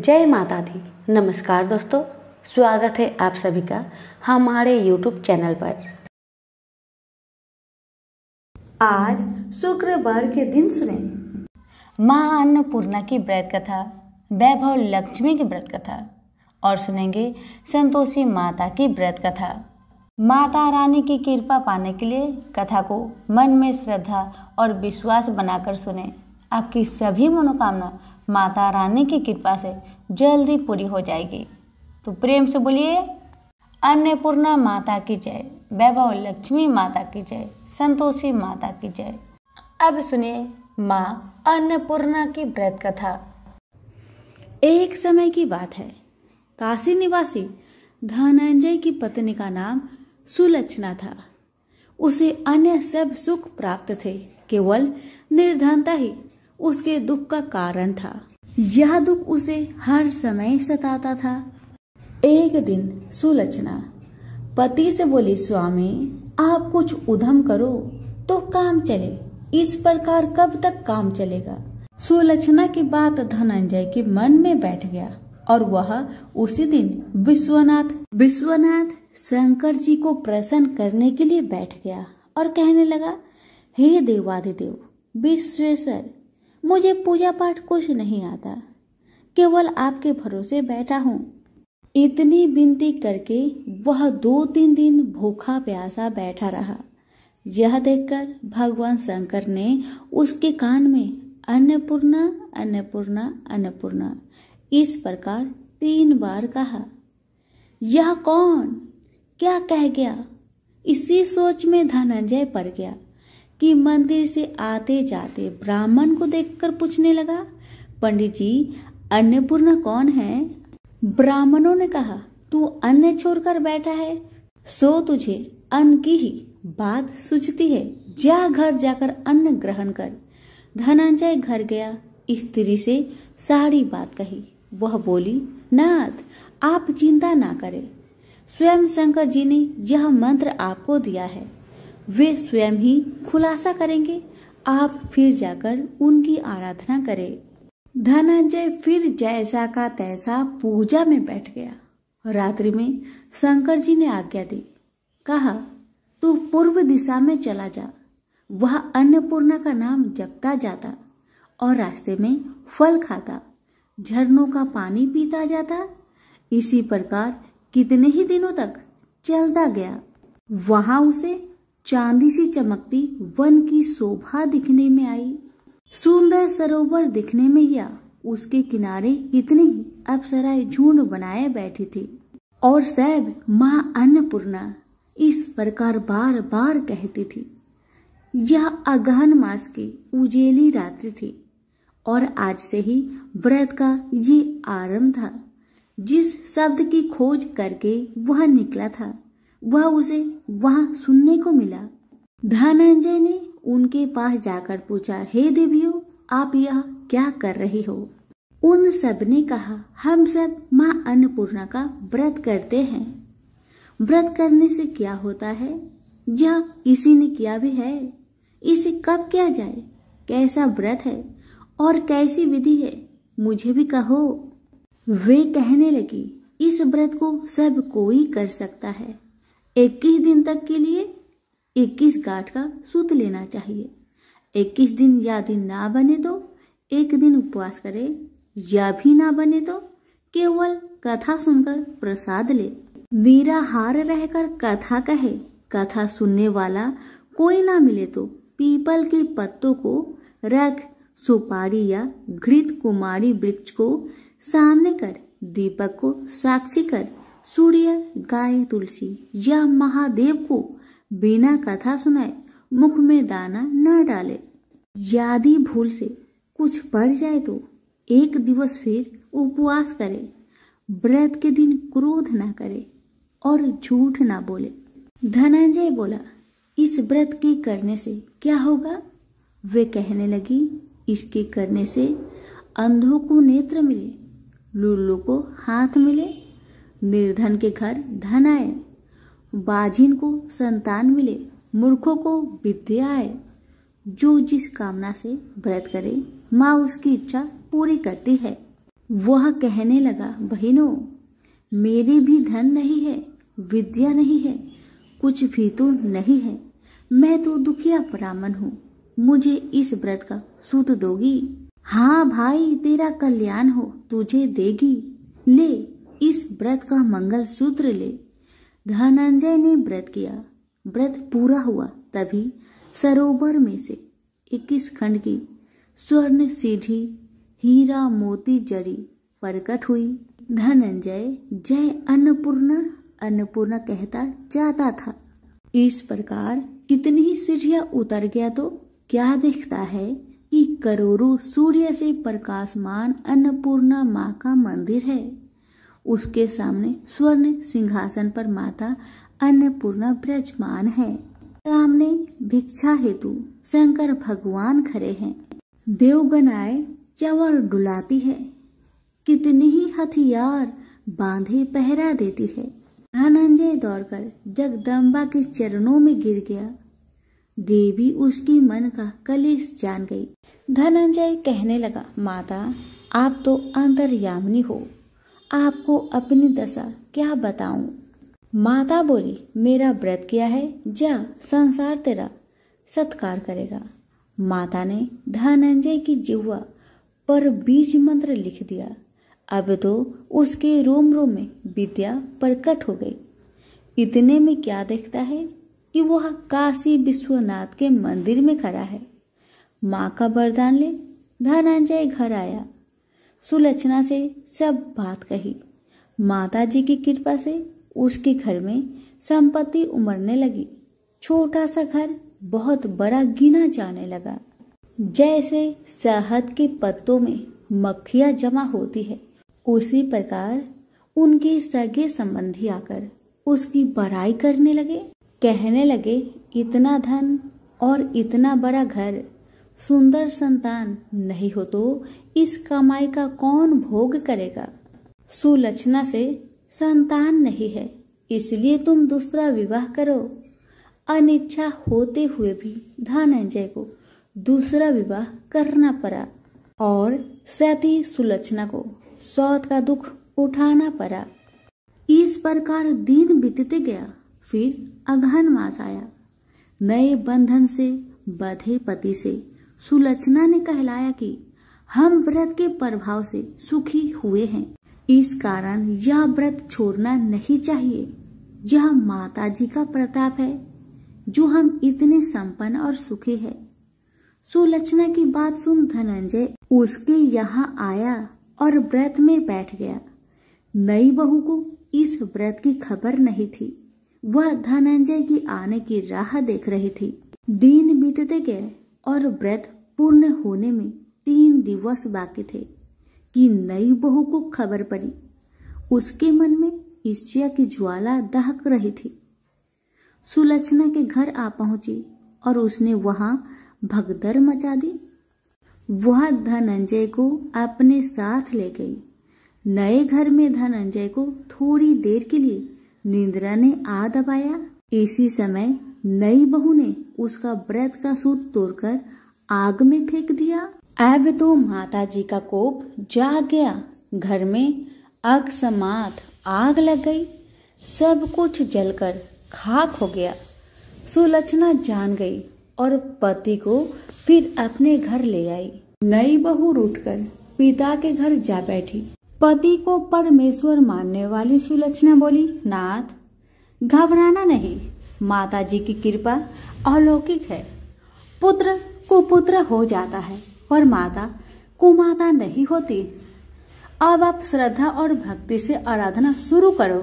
जय माता दी नमस्कार दोस्तों स्वागत है आप सभी का हमारे YouTube चैनल पर आज शुक्रवार के दिन सुने माँ अन्नपूर्णा की व्रत कथा वैभव लक्ष्मी की व्रत कथा और सुनेंगे संतोषी माता की व्रत कथा माता रानी की कृपा पाने के लिए कथा को मन में श्रद्धा और विश्वास बनाकर सुने आपकी सभी मनोकामना माता रानी की कृपा से जल्दी पूरी हो जाएगी तो प्रेम से बोलिए अन्नपूर्णा माता की जय वैभव लक्ष्मी माता की जय संतोषी माता की जय अब सुनिए माँ अन्नपूर्णा की व्रत कथा एक समय की बात है काशी निवासी धनंजय की पत्नी का नाम सुलक्षणा था उसे अन्य सब सुख प्राप्त थे केवल निर्धनता ही उसके दुख का कारण था यह दुख उसे हर समय सताता था एक दिन सुलचना पति से बोली स्वामी आप कुछ उधम करो तो काम चले इस प्रकार कब तक काम चलेगा सुलचना की बात धनंजय के मन में बैठ गया और वह उसी दिन विश्वनाथ विश्वनाथ शंकर जी को प्रसन्न करने के लिए बैठ गया और कहने लगा हे देवादिदेव विश्वेश्वर मुझे पूजा पाठ कुछ नहीं आता केवल आपके भरोसे बैठा हूँ इतनी विनती करके वह दो तीन दिन भूखा प्यासा बैठा रहा यह देखकर भगवान शंकर ने उसके कान में अन्नपूर्णा अन्नपूर्णा अन्नपूर्णा इस प्रकार तीन बार कहा यह कौन क्या कह गया इसी सोच में धनंजय पड़ गया कि मंदिर से आते जाते ब्राह्मण को देखकर पूछने लगा पंडित जी अन्नपूर्णा कौन है ब्राह्मणों ने कहा तू अन्न छोड़कर बैठा है सो तुझे अन्न की ही बात सूझती है जा घर जाकर अन्न ग्रहण कर धनंजय घर गया स्त्री से सारी बात कही वह बोली नाथ आप चिंता ना करें स्वयं शंकर जी ने यह मंत्र आपको दिया है वे स्वयं ही खुलासा करेंगे आप फिर जाकर उनकी आराधना करें धनंजय फिर जैसा का तैसा पूजा में बैठ गया रात्रि में शंकर जी ने आज्ञा दी कहा तू पूर्व दिशा में चला जा वह अन्नपूर्णा का नाम जपता जाता और रास्ते में फल खाता झरनों का पानी पीता जाता इसी प्रकार कितने ही दिनों तक चलता गया वहां उसे चांदी सी चमकती वन की शोभा दिखने में आई सुंदर सरोवर दिखने में या उसके किनारे कितने ही अप्सराएं झुंड बनाए बैठी थी और सैब माँ अन्नपूर्णा इस प्रकार बार बार कहती थी यह अगहन मास की उजेली रात्रि थी और आज से ही व्रत का ये आरंभ था जिस शब्द की खोज करके वह निकला था वह उसे वहां सुनने को मिला धनंजय ने उनके पास जाकर पूछा हे देवियो आप यह क्या कर रहे हो उन सब ने कहा हम सब माँ अन्नपूर्णा का व्रत करते हैं व्रत करने से क्या होता है यह किसी ने किया भी है इसे कब किया जाए कैसा व्रत है और कैसी विधि है मुझे भी कहो वे कहने लगी इस व्रत को सब कोई कर सकता है 21 दिन तक के लिए 21 गांठ का सूत लेना चाहिए 21 दिन या दिन ना बने तो एक दिन उपवास करे या भी ना बने तो केवल कथा सुनकर प्रसाद ले निराहार रहकर कथा कहे कथा सुनने वाला कोई ना मिले तो पीपल के पत्तों को रख सुपारी या घृत कुमारी वृक्ष को सामने कर दीपक को साक्षी कर सूर्य गाय तुलसी या महादेव को बिना कथा सुनाए मुख में दाना न डाले यदि भूल से कुछ पड़ जाए तो एक दिवस फिर उपवास करे व्रत के दिन क्रोध न करे और झूठ न बोले धनंजय बोला इस व्रत के करने से क्या होगा वे कहने लगी इसके करने से अंधों को नेत्र मिले लूलों को हाथ मिले निर्धन के घर धन आए बाजिन को संतान मिले मूर्खों को विद्या आए जो जिस कामना से व्रत करे माँ उसकी इच्छा पूरी करती है वह कहने लगा बहनों मेरे भी धन नहीं है विद्या नहीं है कुछ भी तो नहीं है मैं तो दुखिया ब्राह्मण हूँ मुझे इस व्रत का सूत दोगी हाँ भाई तेरा कल्याण हो तुझे देगी ले इस व्रत का मंगल सूत्र ले धनंजय ने व्रत किया व्रत पूरा हुआ तभी सरोवर में से इक्कीस खंड की स्वर्ण सीढ़ी हीरा मोती जड़ी प्रकट हुई धनंजय जय अन्नपूर्णा अन्नपूर्णा कहता जाता था इस प्रकार कितनी ही सीढ़िया उतर गया तो क्या देखता है कि करोड़ों सूर्य से प्रकाशमान अन्नपूर्णा माँ का मंदिर है उसके सामने स्वर्ण सिंहासन पर माता अन्नपूर्णा ब्रजमान है सामने भिक्षा हेतु शंकर भगवान खड़े हैं देवगन आए चवर डुलाती है कितने ही हथियार बांधे पहरा देती है धनंजय दौड़कर जगदम्बा के चरणों में गिर गया देवी उसकी मन का कलेश जान गई धनंजय कहने लगा माता आप तो अंतर्यामिनी हो आपको अपनी दशा क्या बताऊं माता बोली मेरा व्रत किया है जा संसार तेरा सत्कार करेगा माता ने धनंजय की जिहुआ पर बीज मंत्र लिख दिया अब तो उसके रोम रोम में विद्या प्रकट हो गई इतने में क्या देखता है कि वह काशी विश्वनाथ के मंदिर में खड़ा है माँ का वरदान ले धनंजय घर आया सुलक्षणा से सब बात कही माता जी की कृपा से उसके घर में संपत्ति उमड़ने लगी छोटा सा घर बहुत बड़ा गिना जाने लगा जैसे शहद के पत्तों में मक्खियां जमा होती है उसी प्रकार उनके सगे संबंधी आकर उसकी बड़ाई करने लगे कहने लगे इतना धन और इतना बड़ा घर सुंदर संतान नहीं हो तो इस कमाई का कौन भोग करेगा सुलक्षणा से संतान नहीं है इसलिए तुम दूसरा विवाह करो अनिच्छा होते हुए भी धनंजय को दूसरा विवाह करना पड़ा और सती सुलक्षणा को सौत का दुख उठाना पड़ा इस प्रकार दिन बीतते गया फिर अगहन मास आया नए बंधन से बधे पति से सुलचना ने कहलाया कि हम व्रत के प्रभाव से सुखी हुए हैं इस कारण यह व्रत छोड़ना नहीं चाहिए यह माता जी का प्रताप है जो हम इतने संपन्न और सुखी है सुलचना की बात सुन धनंजय उसके यहाँ आया और व्रत में बैठ गया नई बहू को इस व्रत की खबर नहीं थी वह धनंजय की आने की राह देख रही थी दिन बीतते गए और व्रत पूर्ण होने में तीन दिवस बाकी थे कि नई बहू को खबर पड़ी उसके मन में ईर्ष्या की ज्वाला दहक रही थी सुलचना के घर आ पहुंची और उसने वहां भगदर मचा दी वह धनंजय को अपने साथ ले गई नए घर में धनंजय को थोड़ी देर के लिए निंद्रा ने आ दबाया इसी समय नई बहू ने उसका व्रत का सूत तोड़कर आग में फेंक दिया अब तो माता जी का कोप जाग गया घर में अकस्मात आग लग गई सब कुछ जलकर खाक हो गया सुलक्षणा जान गई और पति को फिर अपने घर ले आई नई बहू रूठकर पिता के घर जा बैठी पति को परमेश्वर मानने वाली सुलक्षणा बोली नाथ घबराना नहीं माता जी की कृपा अलौकिक है पुत्र कुपुत्र हो जाता है और माता कुमाता नहीं होती अब आप श्रद्धा और भक्ति से आराधना शुरू करो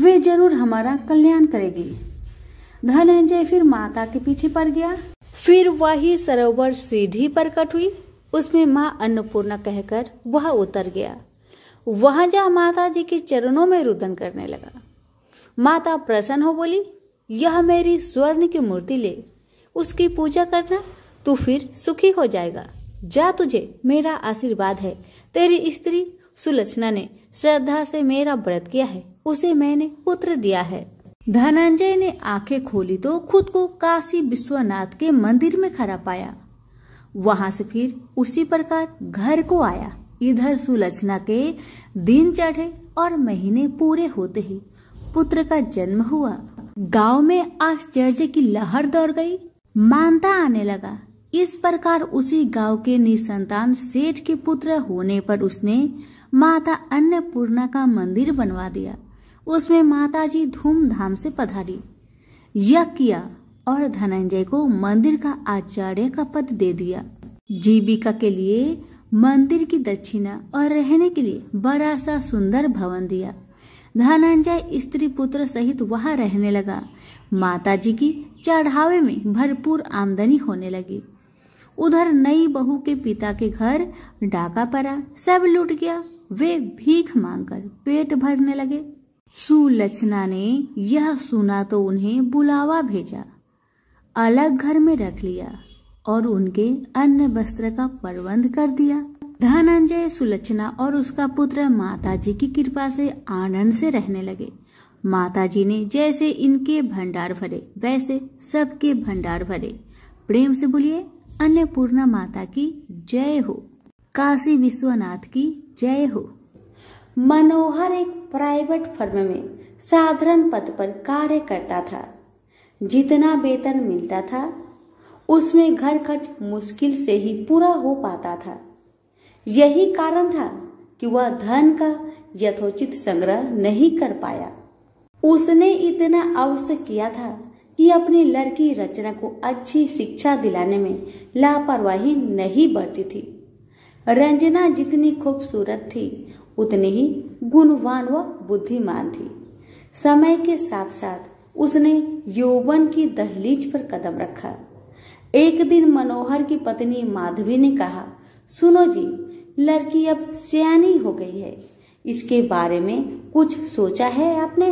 वे जरूर हमारा कल्याण करेगी धनंजय फिर माता के पीछे पड़ गया फिर वही सरोवर सीढ़ी प्रकट हुई उसमें माँ अन्नपूर्णा कहकर वह उतर गया वहां जा माता जी के चरणों में रुदन करने लगा माता प्रसन्न हो बोली यह मेरी स्वर्ण की मूर्ति ले उसकी पूजा करना तू फिर सुखी हो जाएगा जा तुझे मेरा आशीर्वाद है तेरी स्त्री सुलक्षणा ने श्रद्धा से मेरा व्रत किया है उसे मैंने पुत्र दिया है धनंजय ने आंखें खोली तो खुद को काशी विश्वनाथ के मंदिर में खड़ा पाया वहां से फिर उसी प्रकार घर को आया इधर सुलचना के दिन चढ़े और महीने पूरे होते ही पुत्र का जन्म हुआ गांव में आश्चर्य की लहर दौड़ गई मानता आने लगा इस प्रकार उसी गांव के निसंतान सेठ के पुत्र होने पर उसने माता अन्नपूर्णा का मंदिर बनवा दिया उसमें माताजी धूमधाम से पधारी यज्ञ किया और धनंजय को मंदिर का आचार्य का पद दे दिया जीविका के लिए मंदिर की दक्षिणा और रहने के लिए बड़ा सा सुंदर भवन दिया धनंजय स्त्री पुत्र सहित वहां रहने लगा माताजी की चढ़ावे में भरपूर आमदनी होने लगी उधर नई बहू के पिता के घर डाका पड़ा सब लूट गया वे भीख मांगकर पेट भरने लगे सुलचना ने यह सुना तो उन्हें बुलावा भेजा अलग घर में रख लिया और उनके अन्य वस्त्र का प्रबंध कर दिया धनंजय सुलचना और उसका पुत्र माताजी की कृपा से आनंद से रहने लगे माताजी ने जैसे इनके भंडार भरे वैसे सबके भंडार भरे प्रेम से बोलिए अन्नपूर्णा माता की जय हो काशी विश्वनाथ की जय हो मनोहर एक प्राइवेट फर्म में साधारण पद पर कार्य करता था जितना वेतन मिलता था उसमें घर खर्च मुश्किल से ही पूरा हो पाता था यही कारण था कि वह धन का यथोचित संग्रह नहीं कर पाया उसने इतना अवश्य किया था कि अपनी लड़की रचना को अच्छी शिक्षा दिलाने में लापरवाही नहीं बरती थी रंजना जितनी खूबसूरत थी उतनी ही गुणवान व बुद्धिमान थी समय के साथ साथ उसने यौवन की दहलीज पर कदम रखा एक दिन मनोहर की पत्नी माधवी ने कहा सुनो जी लड़की अब सियानी हो गई है इसके बारे में कुछ सोचा है आपने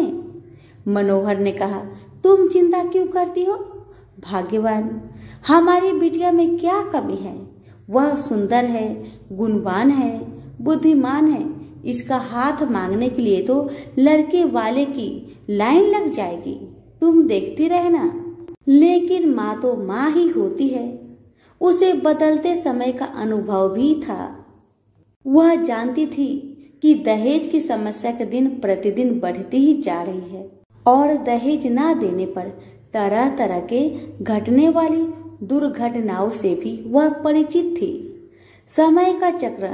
मनोहर ने कहा तुम चिंता क्यों करती हो भाग्यवान हमारी बिटिया में क्या कमी है वह सुंदर है गुणवान है बुद्धिमान है इसका हाथ मांगने के लिए तो लड़के वाले की लाइन लग जाएगी तुम देखती रहना लेकिन माँ तो माँ ही होती है उसे बदलते समय का अनुभव भी था वह जानती थी कि दहेज की समस्या के दिन प्रतिदिन बढ़ती ही जा रही है और दहेज ना देने पर तरह तरह के घटने वाली दुर्घटनाओं से भी वह परिचित थी समय का चक्र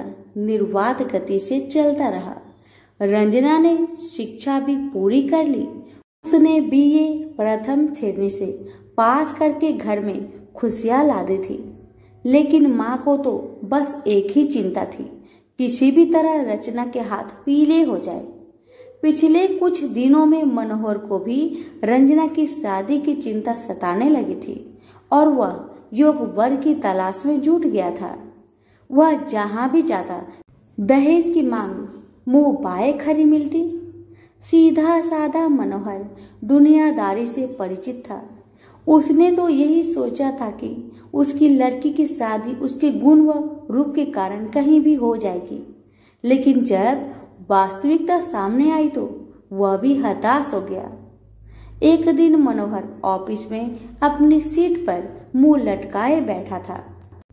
निर्वाध गति से चलता रहा रंजना ने शिक्षा भी पूरी कर ली उसने बीए प्रथम श्रेणी से पास करके घर में खुशियां ला दी थी लेकिन माँ को तो बस एक ही चिंता थी किसी भी तरह रचना के हाथ पीले हो जाए पिछले कुछ दिनों में मनोहर को भी रंजना की शादी की चिंता सताने लगी थी और वह योग वर की तलाश में जुट गया था वह जहां भी जाता दहेज की मांग मुंह पाए खरी मिलती सीधा साधा मनोहर दुनियादारी से परिचित था उसने तो यही सोचा था कि उसकी लड़की की शादी उसके गुण व रूप के कारण कहीं भी हो जाएगी लेकिन जब वास्तविकता सामने आई तो वह भी हताश हो गया एक दिन मनोहर ऑफिस में अपनी सीट पर मुंह लटकाए बैठा था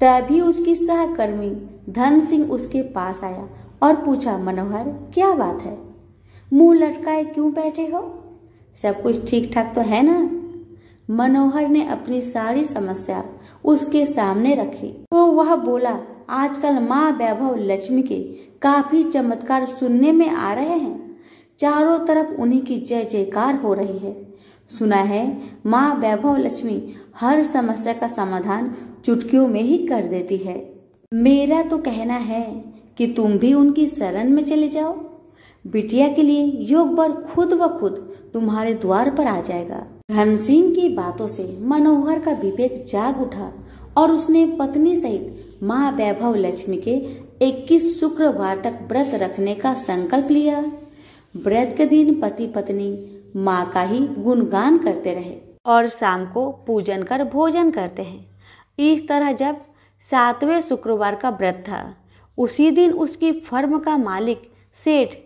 तभी उसकी सहकर्मी धन सिंह उसके पास आया और पूछा मनोहर क्या बात है मुंह लटकाए क्यों बैठे हो सब कुछ ठीक ठाक तो है ना मनोहर ने अपनी सारी समस्या उसके सामने रखी तो वह बोला आजकल माँ वैभव लक्ष्मी के काफी चमत्कार सुनने में आ रहे हैं चारों तरफ उन्हीं की जय जयकार हो रही है सुना है माँ वैभव लक्ष्मी हर समस्या का समाधान चुटकियों में ही कर देती है मेरा तो कहना है कि तुम भी उनकी शरण में चले जाओ बिटिया के लिए योग बर खुद ब खुद तुम्हारे द्वार पर आ जाएगा धन सिंह की बातों से मनोहर का विवेक जाग उठा और उसने पत्नी सहित माँ वैभव लक्ष्मी के 21 शुक्रवार तक व्रत रखने का संकल्प लिया व्रत के दिन पति पत्नी माँ का ही गुणगान करते रहे और शाम को पूजन कर भोजन करते हैं इस तरह जब सातवें शुक्रवार का व्रत था उसी दिन उसकी फर्म का मालिक सेठ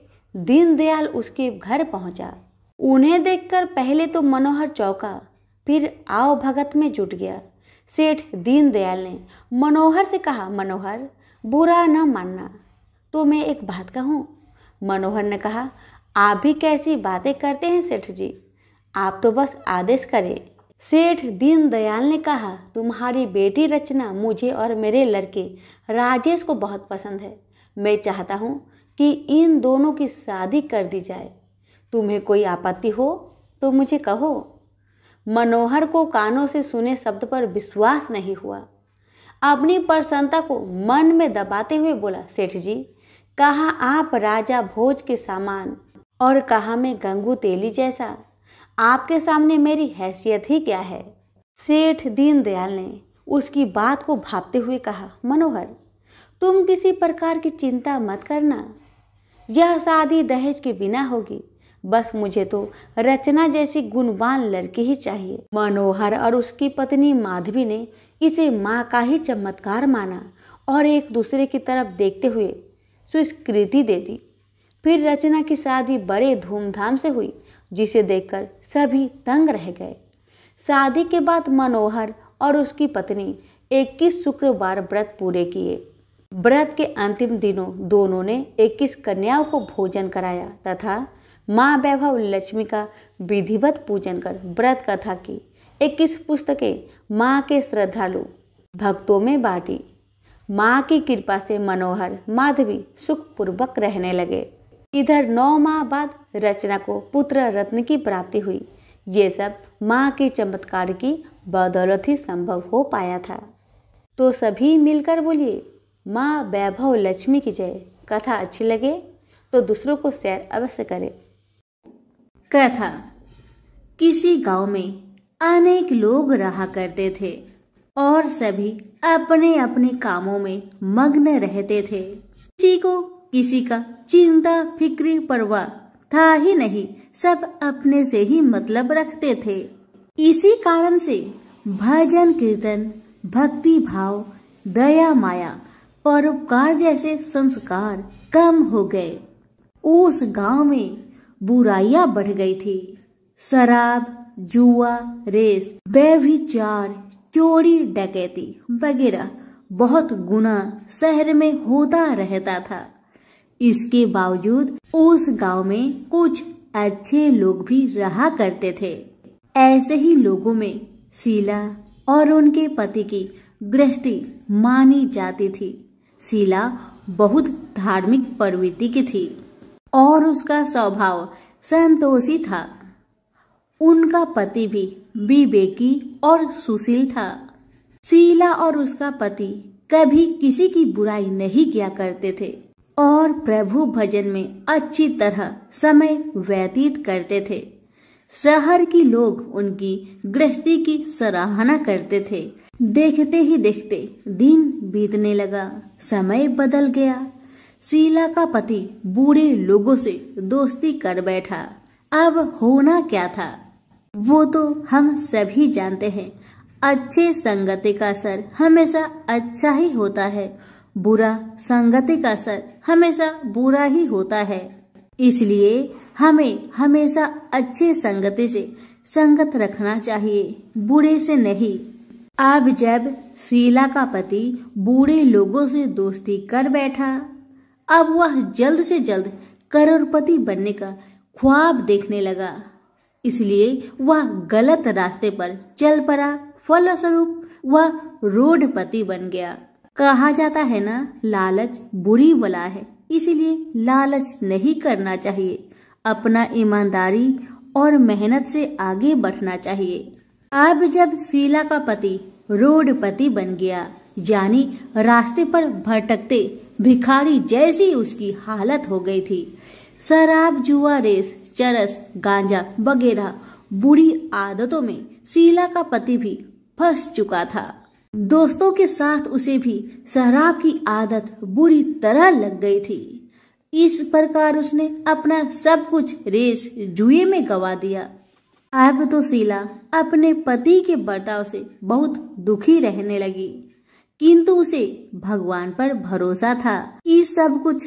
दीनदयाल उसके घर पहुंचा उन्हें देखकर पहले तो मनोहर चौका फिर आओ भगत में जुट गया सेठ दीनदयाल ने मनोहर से कहा मनोहर बुरा न मानना तो मैं एक बात कहूँ मनोहर ने कहा आप भी कैसी बातें करते हैं सेठ जी आप तो बस आदेश करें सेठ दीनदयाल ने कहा तुम्हारी बेटी रचना मुझे और मेरे लड़के राजेश को बहुत पसंद है मैं चाहता हूँ कि इन दोनों की शादी कर दी जाए तुम्हें कोई आपत्ति हो तो मुझे कहो मनोहर को कानों से सुने शब्द पर विश्वास नहीं हुआ अपनी प्रसन्नता को मन में दबाते हुए बोला सेठ जी कहा आप राजा भोज के सामान और कहा मैं गंगू तेली जैसा आपके सामने मेरी हैसियत ही क्या है सेठ दीनदयाल ने उसकी बात को भापते हुए कहा मनोहर तुम किसी प्रकार की चिंता मत करना यह शादी दहेज के बिना होगी बस मुझे तो रचना जैसी गुणवान लड़की ही चाहिए मनोहर और उसकी पत्नी माधवी ने इसे माँ का ही चमत्कार माना और एक दूसरे की तरफ देखते हुए स्वीकृति दे दी फिर रचना की शादी बड़े धूमधाम से हुई जिसे देखकर सभी तंग रह गए शादी के बाद मनोहर और उसकी पत्नी 21 शुक्रवार व्रत पूरे किए व्रत के अंतिम दिनों दोनों ने 21 कन्याओं को भोजन कराया तथा माँ वैभव लक्ष्मी का विधिवत पूजन कर व्रत कथा की 21 पुस्तकें माँ के श्रद्धालु भक्तों में बांटी माँ की कृपा से मनोहर माधवी सुखपूर्वक रहने लगे इधर नौ माह बाद रचना को पुत्र रत्न की प्राप्ति हुई ये सब माँ के चमत्कार की बदौलत ही संभव हो पाया था तो सभी मिलकर बोलिए माँ वैभव लक्ष्मी की जय कथा अच्छी लगे तो दूसरों को शेयर अवश्य करें कथा किसी गांव में अनेक लोग रहा करते थे और सभी अपने अपने कामों में मग्न रहते थे किसी को किसी का चिंता फिक्री परवाह था ही नहीं सब अपने से ही मतलब रखते थे इसी कारण से भजन कीर्तन भक्ति भाव दया माया परोपकार जैसे संस्कार कम हो गए उस गांव में बुराइयां बढ़ गई थी शराब जुआ रेस व्यभिचार चोरी डकैती वगैरह बहुत गुना शहर में होता रहता था इसके बावजूद उस गांव में कुछ अच्छे लोग भी रहा करते थे ऐसे ही लोगों में शीला और उनके पति की दृष्टि मानी जाती थी शीला बहुत धार्मिक प्रवृत्ति की थी और उसका स्वभाव संतोषी था उनका पति भी बीबेकी और सुशील था शीला और उसका पति कभी किसी की बुराई नहीं किया करते थे और प्रभु भजन में अच्छी तरह समय व्यतीत करते थे शहर की लोग उनकी गृहस्थी की सराहना करते थे देखते ही देखते दिन बीतने लगा समय बदल गया शीला का पति बुरे लोगों से दोस्ती कर बैठा अब होना क्या था वो तो हम सभी जानते हैं अच्छे संगति का असर हमेशा अच्छा ही होता है बुरा संगति का असर हमेशा बुरा ही होता है इसलिए हमें हमेशा अच्छे संगति से संगत रखना चाहिए बुरे से नहीं अब जब शीला का पति बूढ़े लोगों से दोस्ती कर बैठा अब वह जल्द से जल्द करोड़पति बनने का ख्वाब देखने लगा इसलिए वह गलत रास्ते पर चल पड़ा फलस्वरूप वह रोडपति बन गया कहा जाता है ना लालच बुरी बला है इसलिए लालच नहीं करना चाहिए अपना ईमानदारी और मेहनत से आगे बढ़ना चाहिए अब जब शीला का पति रोडपति बन गया यानी रास्ते पर भटकते भिखारी जैसी उसकी हालत हो गई थी शराब जुआ रेस चरस गांजा वगैरह बुरी आदतों में शीला का पति भी फंस चुका था दोस्तों के साथ उसे भी शराब की आदत बुरी तरह लग गई थी इस प्रकार उसने अपना सब कुछ रेस जुए में गवा दिया अब तो शीला अपने पति के बर्ताव से बहुत दुखी रहने लगी किंतु उसे भगवान पर भरोसा था कि सब कुछ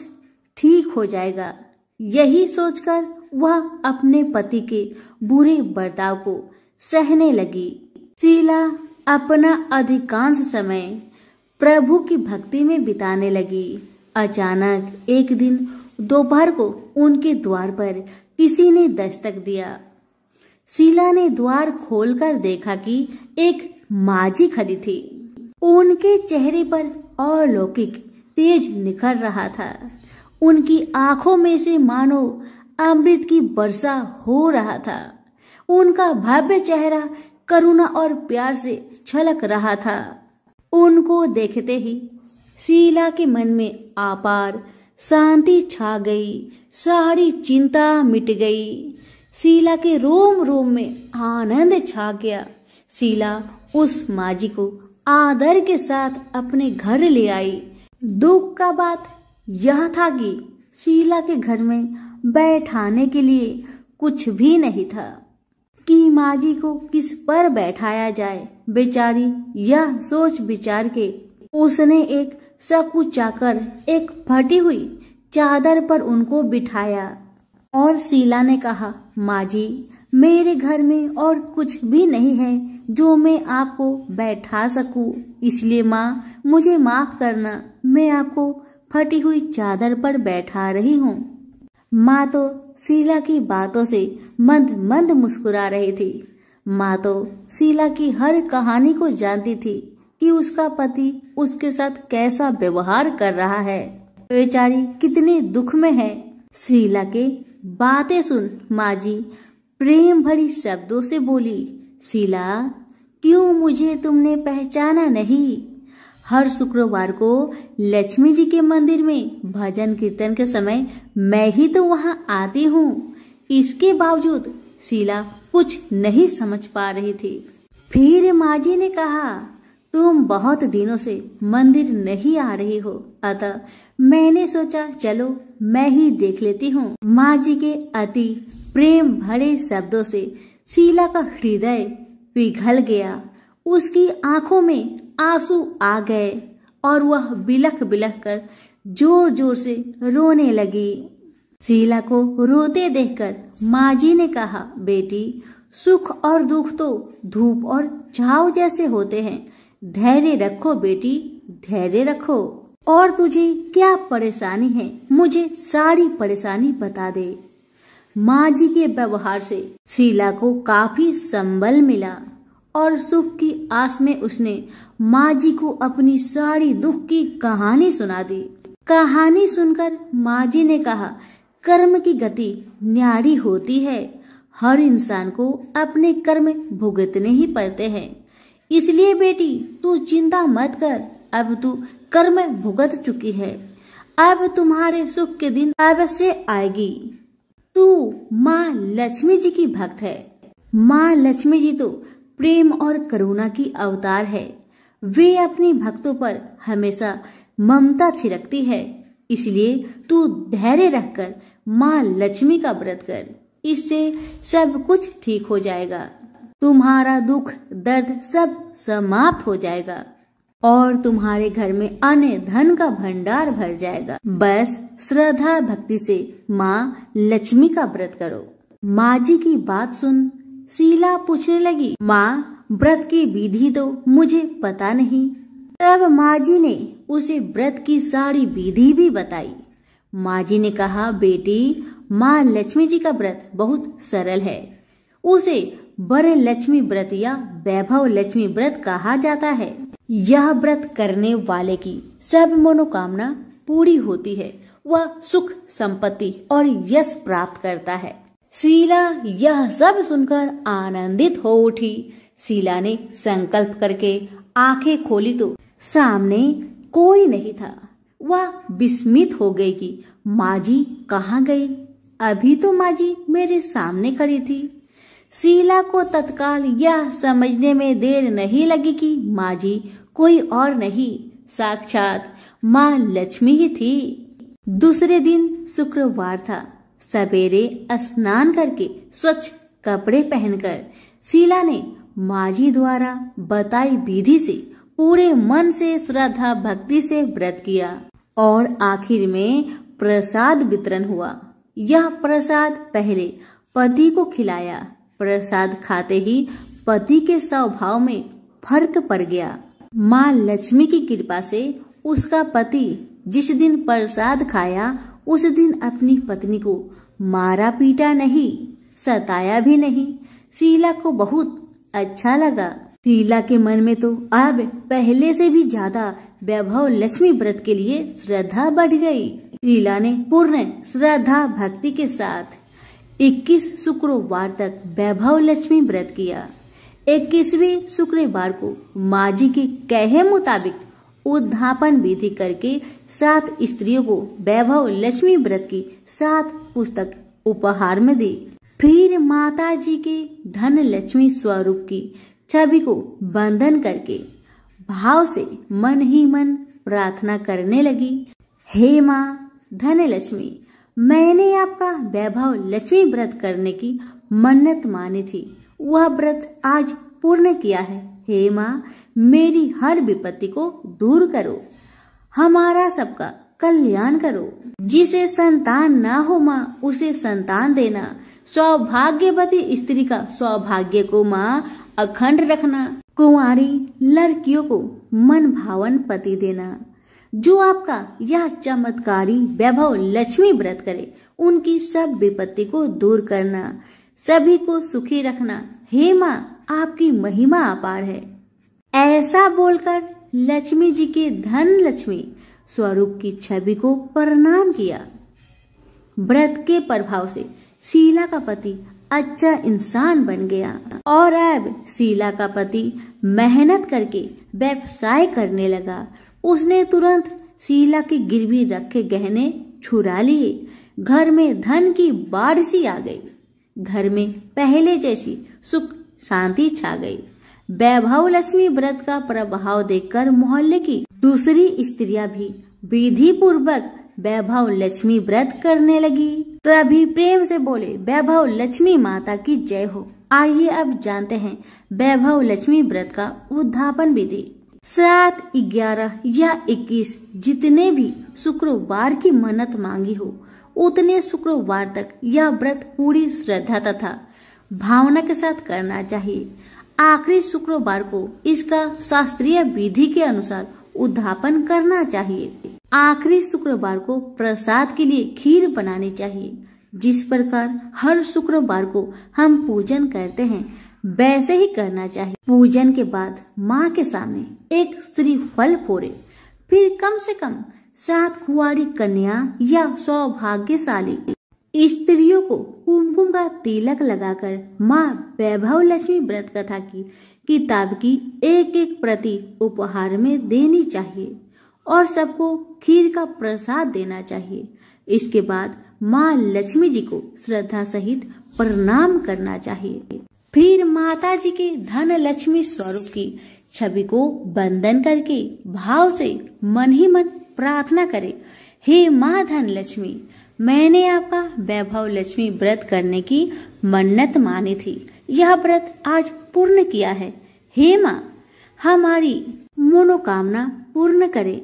ठीक हो जाएगा यही सोचकर वह अपने पति के बुरे बर्ताव को सहने लगी शीला अपना अधिकांश समय प्रभु की भक्ति में बिताने लगी अचानक एक दिन दोपहर को उनके द्वार पर किसी ने दस्तक दिया शीला ने द्वार खोलकर देखा कि एक माजी खड़ी थी उनके चेहरे पर अलौकिक तेज निखर रहा था उनकी आंखों में से मानो अमृत की वर्षा हो रहा था उनका भव्य चेहरा करुणा और प्यार से छलक रहा था उनको देखते ही शीला के मन में आपार शांति छा गई सारी चिंता मिट गई शीला के रोम रोम में आनंद छा गया शीला उस माजी को आदर के साथ अपने घर ले आई दुख का बात यह था कि शीला के घर में बैठाने के लिए कुछ भी नहीं था कि माँ जी को किस पर बैठाया जाए बेचारी यह सोच विचार के उसने एक सकुचाकर एक फटी हुई चादर पर उनको बिठाया और शीला ने कहा माँ जी मेरे घर में और कुछ भी नहीं है जो मैं आपको बैठा सकूं इसलिए माँ मुझे माफ करना मैं आपको फटी हुई चादर पर बैठा रही हूँ माँ तो शीला की बातों से मंद मंद मुस्कुरा रही थी माँ तो शीला की हर कहानी को जानती थी कि उसका पति उसके साथ कैसा व्यवहार कर रहा है बेचारी कितने दुख में है शीला के बातें सुन माँ जी प्रेम भरी शब्दों से बोली शीला क्यों मुझे तुमने पहचाना नहीं हर शुक्रवार को लक्ष्मी जी के मंदिर में भजन कीर्तन के समय मैं ही तो वहाँ आती हूँ इसके बावजूद शीला कुछ नहीं समझ पा रही थी फिर माँ जी ने कहा तुम बहुत दिनों से मंदिर नहीं आ रही हो अतः मैंने सोचा चलो मैं ही देख लेती हूँ माँ जी के अति प्रेम भरे शब्दों से शीला का हृदय पिघल गया उसकी आंखों में आंसू आ गए और वह बिलख बिलख कर जोर जोर से रोने लगी शीला को रोते देखकर माँ जी ने कहा बेटी सुख और दुख तो धूप और छाव जैसे होते हैं धैर्य रखो बेटी धैर्य रखो और तुझे क्या परेशानी है मुझे सारी परेशानी बता दे माँ जी के व्यवहार से शीला को काफी संबल मिला और सुख की आस में उसने माँ जी को अपनी सारी दुख की कहानी सुना दी कहानी सुनकर माँ जी ने कहा कर्म की गति न्यारी होती है हर इंसान को अपने कर्म भुगतने ही पड़ते हैं इसलिए बेटी तू चिंता मत कर अब तू कर्म भुगत चुकी है अब तुम्हारे सुख के दिन अवश्य आएगी तू माँ लक्ष्मी जी की भक्त है माँ लक्ष्मी जी तो प्रेम और करुणा की अवतार है वे अपने भक्तों पर हमेशा ममता छिड़कती है इसलिए तू धैर्य रखकर माँ लक्ष्मी का व्रत कर इससे सब कुछ ठीक हो जाएगा तुम्हारा दुख दर्द सब समाप्त हो जाएगा और तुम्हारे घर में अन्य धन का भंडार भर जाएगा बस श्रद्धा भक्ति से माँ लक्ष्मी का व्रत करो माँ जी की बात सुन शीला पूछने लगी माँ व्रत की विधि तो मुझे पता नहीं तब माँ जी ने उसे व्रत की सारी विधि भी बताई माँ जी ने कहा बेटी माँ लक्ष्मी जी का व्रत बहुत सरल है उसे बड़े लक्ष्मी व्रत या वैभव लक्ष्मी व्रत कहा जाता है यह व्रत करने वाले की सब मनोकामना पूरी होती है वह सुख संपत्ति और यश प्राप्त करता है शीला यह सब सुनकर आनंदित हो उठी शीला ने संकल्प करके आंखें खोली तो सामने कोई नहीं था वह विस्मित हो गई कि माँ जी कहाँ गई अभी तो माँ जी मेरे सामने खड़ी थी शीला को तत्काल यह समझने में देर नहीं लगी कि माँ जी कोई और नहीं साक्षात माँ लक्ष्मी ही थी दूसरे दिन शुक्रवार था सवेरे स्नान करके स्वच्छ कपड़े पहनकर शीला ने माँ जी द्वारा बताई विधि से पूरे मन से श्रद्धा भक्ति से व्रत किया और आखिर में प्रसाद वितरण हुआ यह प्रसाद पहले पति को खिलाया प्रसाद खाते ही पति के स्वभाव में फर्क पड़ गया माँ लक्ष्मी की कृपा से उसका पति जिस दिन प्रसाद खाया उस दिन अपनी पत्नी को मारा पीटा नहीं सताया भी नहीं शीला को बहुत अच्छा लगा शीला के मन में तो अब पहले से भी ज्यादा वैभव लक्ष्मी व्रत के लिए श्रद्धा बढ़ गई शीला ने पूर्ण श्रद्धा भक्ति के साथ 21 शुक्रवार तक वैभव लक्ष्मी व्रत किया इक्कीसवी शुक्रवार को माँ जी के कहे मुताबिक उद्धापन विधि करके सात स्त्रियों को वैभव लक्ष्मी व्रत की सात पुस्तक उपहार में दी फिर माता जी के धन लक्ष्मी स्वरूप की छवि को बंधन करके भाव से मन ही मन प्रार्थना करने लगी हे माँ धन लक्ष्मी मैंने आपका वैभव लक्ष्मी व्रत करने की मन्नत मानी थी वह व्रत आज पूर्ण किया है हे माँ मेरी हर विपत्ति को दूर करो हमारा सबका कल्याण करो जिसे संतान ना हो माँ उसे संतान देना सौभाग्यवती स्त्री का सौभाग्य को माँ अखंड रखना कुंवारी लड़कियों को मन भावन पति देना जो आपका यह चमत्कारी वैभव लक्ष्मी व्रत करे उनकी सब विपत्ति को दूर करना सभी को सुखी रखना हे माँ आपकी महिमा अपार है ऐसा बोलकर लक्ष्मी जी के धन लक्ष्मी स्वरूप की छवि को प्रणाम किया व्रत के प्रभाव से शीला का पति अच्छा इंसान बन गया और अब शीला का पति मेहनत करके व्यवसाय करने लगा उसने तुरंत शीला के गिरवी रखे गहने छुरा लिए घर में धन की बाढ़ सी आ गई घर में पहले जैसी सुख शांति छा गई वैभव लक्ष्मी व्रत का प्रभाव देखकर मोहल्ले की दूसरी स्त्रियां भी विधि पूर्वक वैभव लक्ष्मी व्रत करने लगी सभी प्रेम से बोले वैभव लक्ष्मी माता की जय हो आइए अब जानते हैं वैभव लक्ष्मी व्रत का उद्धापन विधि सात ग्यारह या इक्कीस जितने भी शुक्रवार की मन्नत मांगी हो उतने शुक्रवार तक यह व्रत पूरी श्रद्धा तथा भावना के साथ करना चाहिए आखिरी शुक्रवार को इसका शास्त्रीय विधि के अनुसार उद्धापन करना चाहिए आखिरी शुक्रवार को प्रसाद के लिए खीर बनानी चाहिए जिस प्रकार हर शुक्रवार को हम पूजन करते हैं वैसे ही करना चाहिए पूजन के बाद माँ के सामने एक स्त्री फल फोरे फिर कम से कम सात कुआरी कन्या या सौभाग्यशाली स्त्रियों को कुमकुम का तिलक लगाकर माँ वैभव लक्ष्मी व्रत कथा की किताब की एक एक प्रति उपहार में देनी चाहिए और सबको खीर का प्रसाद देना चाहिए इसके बाद माँ लक्ष्मी जी को श्रद्धा सहित प्रणाम करना चाहिए फिर माता जी के धन लक्ष्मी स्वरूप की छवि को बंधन करके भाव से मन ही मन प्रार्थना करें हे माँ धन लक्ष्मी मैंने आपका वैभव लक्ष्मी व्रत करने की मन्नत मानी थी यह व्रत आज पूर्ण किया है हे माँ हमारी मनोकामना पूर्ण करें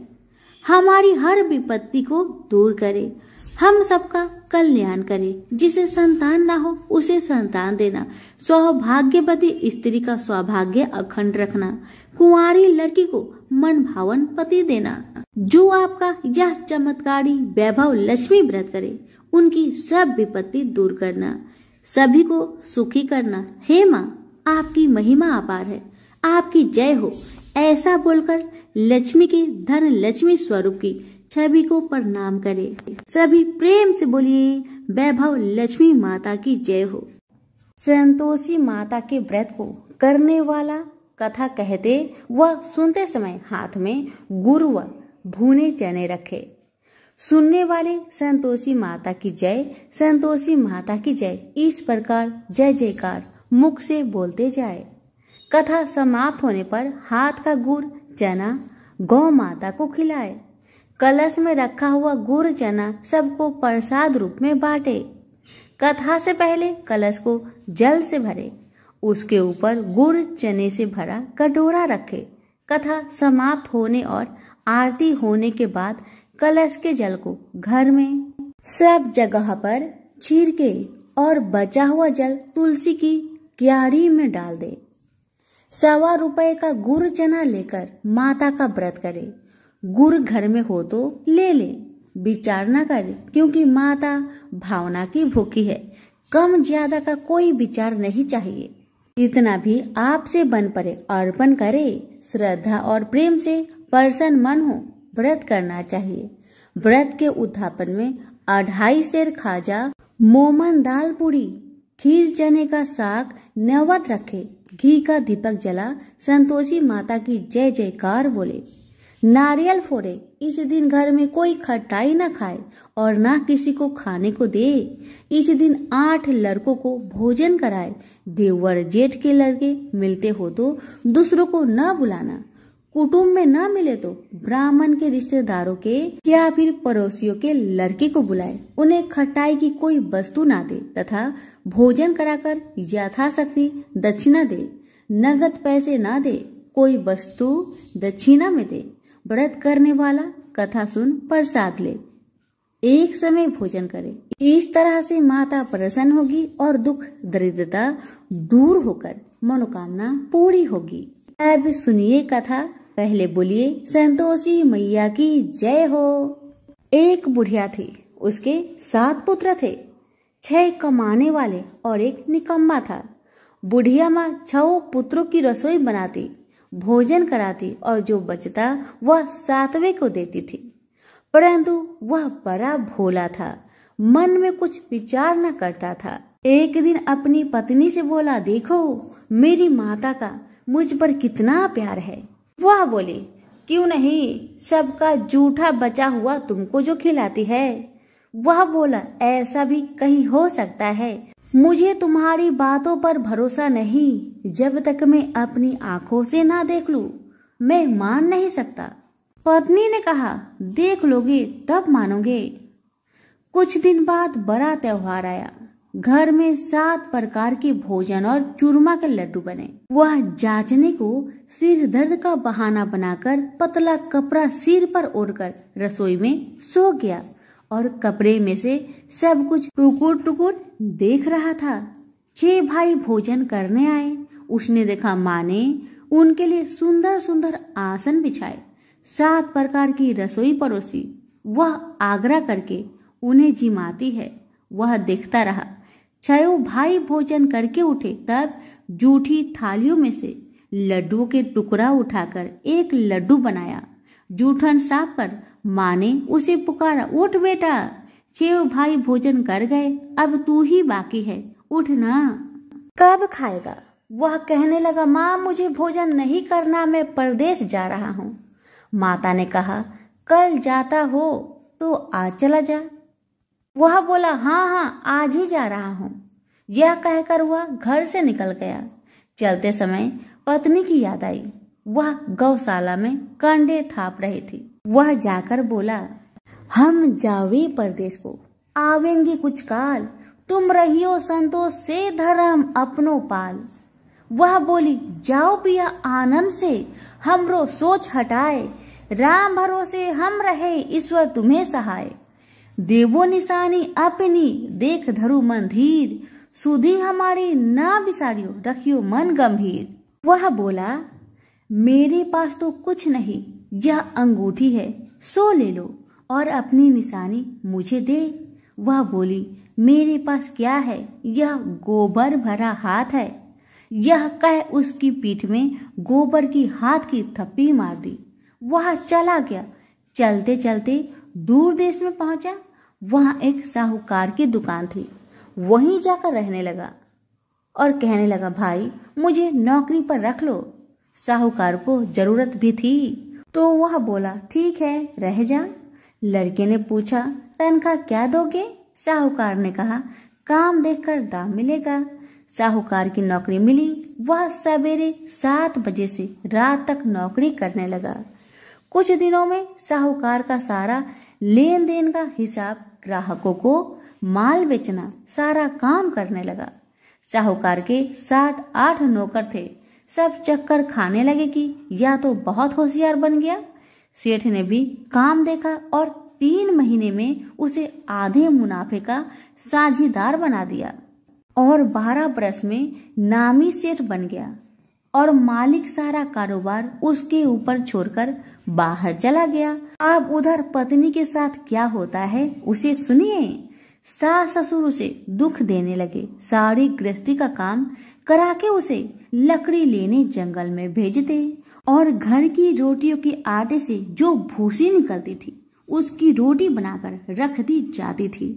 हमारी हर विपत्ति को दूर करे हम सबका कल्याण करे जिसे संतान ना हो उसे संतान देना सौभाग्यवती स्त्री का सौभाग्य अखंड रखना कुंवारी लड़की को मन भावन पति देना जो आपका यह चमत्कारी वैभव लक्ष्मी व्रत करे उनकी सब विपत्ति दूर करना सभी को सुखी करना हे माँ आपकी महिमा अपार है आपकी जय हो ऐसा बोलकर लक्ष्मी के धन लक्ष्मी स्वरूप की छवि को प्रणाम करे सभी प्रेम से बोलिए वैभव लक्ष्मी माता की जय हो संतोषी माता के व्रत को करने वाला कथा कहते व सुनते समय हाथ में गुरु व भूने चने रखे सुनने वाले संतोषी माता की जय संतोषी माता की जय इस प्रकार जय जयकार मुख से बोलते जाए कथा समाप्त होने पर हाथ का गुड़ चना गौ माता को खिलाए कलश में रखा हुआ गुड़ चना सबको प्रसाद रूप में बांटे कथा से पहले कलश को जल से भरे उसके ऊपर गुड़ चने से भरा कटोरा रखे कथा समाप्त होने और आरती होने के बाद कलश के जल को घर में सब जगह पर छीर के और बचा हुआ जल तुलसी की क्यारी में डाल दे सवा रुपए का गुड़ चना लेकर माता का व्रत करे गुड़ घर में हो तो ले ले विचार न करे क्योंकि माता भावना की भूखी है कम ज्यादा का कोई विचार नहीं चाहिए जितना भी आपसे बन पड़े अर्पण करे श्रद्धा और प्रेम से प्रसन्न मन हो व्रत करना चाहिए व्रत के उत्थापन में अढ़ाई शेर खाजा मोमन दाल पूरी खीर चने का साग नवत रखे घी का दीपक जला संतोषी माता की जय जयकार बोले नारियल फोड़े इस दिन घर में कोई खटाई न खाए और न किसी को खाने को दे इस दिन आठ लड़कों को भोजन कराए देवर जेठ के लड़के मिलते हो तो दूसरों को न बुलाना कुटुम्ब में न मिले तो ब्राह्मण के रिश्तेदारों के या फिर पड़ोसियों के लड़के को बुलाए उन्हें खटाई की कोई वस्तु ना दे तथा भोजन कराकर यथाशक्ति दक्षिणा दे नगद पैसे ना दे कोई वस्तु दक्षिणा में दे व्रत करने वाला कथा सुन प्रसाद ले एक समय भोजन करे इस तरह से माता प्रसन्न होगी और दुख दरिद्रता दूर होकर मनोकामना पूरी होगी अब सुनिए कथा पहले बोलिए संतोषी मैया की जय हो एक बुढ़िया थी उसके सात पुत्र थे छह कमाने वाले और एक निकम्मा था बुढ़िया माँ छह पुत्रों की रसोई बनाती भोजन कराती और जो बचता वह सातवें को देती थी परंतु वह बड़ा भोला था मन में कुछ विचार न करता था एक दिन अपनी पत्नी से बोला देखो मेरी माता का मुझ पर कितना प्यार है वह बोली क्यों नहीं सबका जूठा बचा हुआ तुमको जो खिलाती है वह बोला ऐसा भी कहीं हो सकता है मुझे तुम्हारी बातों पर भरोसा नहीं जब तक मैं अपनी आंखों से ना देख लूं। मैं मान नहीं सकता पत्नी ने कहा देख लोगे तब मानोगे कुछ दिन बाद बड़ा त्योहार आया घर में सात प्रकार के भोजन और चूरमा के लड्डू बने वह जांचने को सिर दर्द का बहाना बनाकर पतला कपड़ा सिर पर ओढ़कर रसोई में सो गया और कपड़े में से सब कुछ टुकुर टुकुर देख रहा था छह भाई भोजन करने आए उसने देखा माँ ने उनके लिए सुंदर सुंदर आसन बिछाए सात प्रकार की रसोई परोसी वह आगरा करके उन्हें जिमाती है वह देखता रहा छो भाई भोजन करके उठे तब जूठी थालियों में से लड्डू के टुकड़ा उठाकर एक लड्डू बनाया जूठन साफ कर माँ ने उसे पुकारा उठ बेटा चेव भाई भोजन कर गए अब तू ही बाकी है उठ ना कब खाएगा वह कहने लगा माँ मुझे भोजन नहीं करना मैं परदेश जा रहा हूँ माता ने कहा कल जाता हो तो आज चला जा वह बोला हाँ हाँ आज ही जा रहा हूँ यह कहकर वह घर से निकल गया चलते समय पत्नी की याद आई वह गौशाला में कंडे थाप रही थी वह जाकर बोला हम जावे परदेश को आवेंगे कुछ काल तुम रहियो संतोष से धर्म अपनो पाल वह बोली जाओ पिया आनंद से हमरो सोच हटाए राम भरोसे हम रहे ईश्वर तुम्हें सहाय देवो निशानी अपनी देख धरु मन धीर सुधी हमारी ना बिसारियो रखियो मन गंभीर वह बोला मेरे पास तो कुछ नहीं यह अंगूठी है सो ले लो और अपनी निशानी मुझे दे वह बोली मेरे पास क्या है यह गोबर भरा हाथ है यह कह उसकी पीठ में गोबर की हाथ की थप्पी मार दी वह चला गया चलते चलते दूर देश में पहुंचा वहां एक साहूकार की दुकान थी वहीं जाकर रहने लगा और कहने लगा भाई मुझे नौकरी पर रख लो साहूकार को जरूरत भी थी तो वह बोला ठीक है रह जा लड़के ने पूछा तनख्वाह क्या दोगे साहूकार ने कहा काम देखकर दाम मिलेगा साहूकार की नौकरी मिली वह सवेरे सात बजे से रात तक नौकरी करने लगा कुछ दिनों में साहूकार का सारा लेन देन का हिसाब ग्राहकों को माल बेचना सारा काम करने लगा साहूकार के सात आठ नौकर थे सब चक्कर खाने लगे कि या तो बहुत होशियार बन गया सेठ ने भी काम देखा और तीन महीने में उसे आधे मुनाफे का साझीदार बना दिया और बारह बरस में नामी सेठ बन गया और मालिक सारा कारोबार उसके ऊपर छोड़कर बाहर चला गया अब उधर पत्नी के साथ क्या होता है उसे सुनिए सास ससुर उसे दुख देने लगे सारी गृहस्थी का काम कराके उसे लकड़ी लेने जंगल में भेजते और घर की रोटियों के आटे से जो भूसी निकलती थी उसकी रोटी बनाकर रख दी जाती थी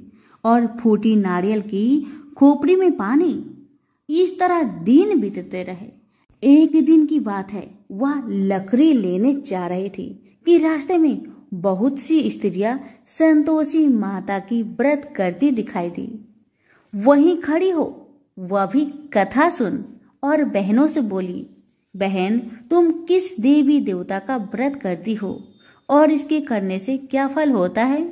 और फूटी नारियल की खोपड़ी में पानी इस तरह दिन बीतते रहे एक दिन की बात है वह लकड़ी लेने जा रही थी कि रास्ते में बहुत सी स्त्रियां संतोषी माता की व्रत करती दिखाई दी वहीं खड़ी हो वह भी कथा सुन और बहनों से बोली बहन तुम किस देवी देवता का व्रत करती हो और इसके करने से क्या फल होता है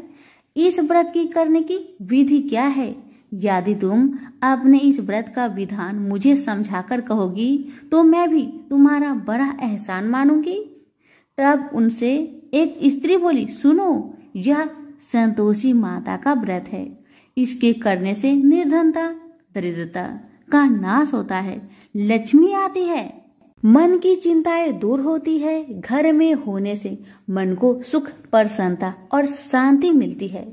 इस व्रत की करने की विधि क्या है यदि तुम अपने इस व्रत का विधान मुझे समझाकर कहोगी तो मैं भी तुम्हारा बड़ा एहसान मानूंगी तब उनसे एक स्त्री बोली सुनो यह संतोषी माता का व्रत है इसके करने से निर्धनता दरिद्रता का नाश होता है लक्ष्मी आती है मन की चिंताएं दूर होती है घर में होने से मन को सुख प्रसन्नता और शांति मिलती है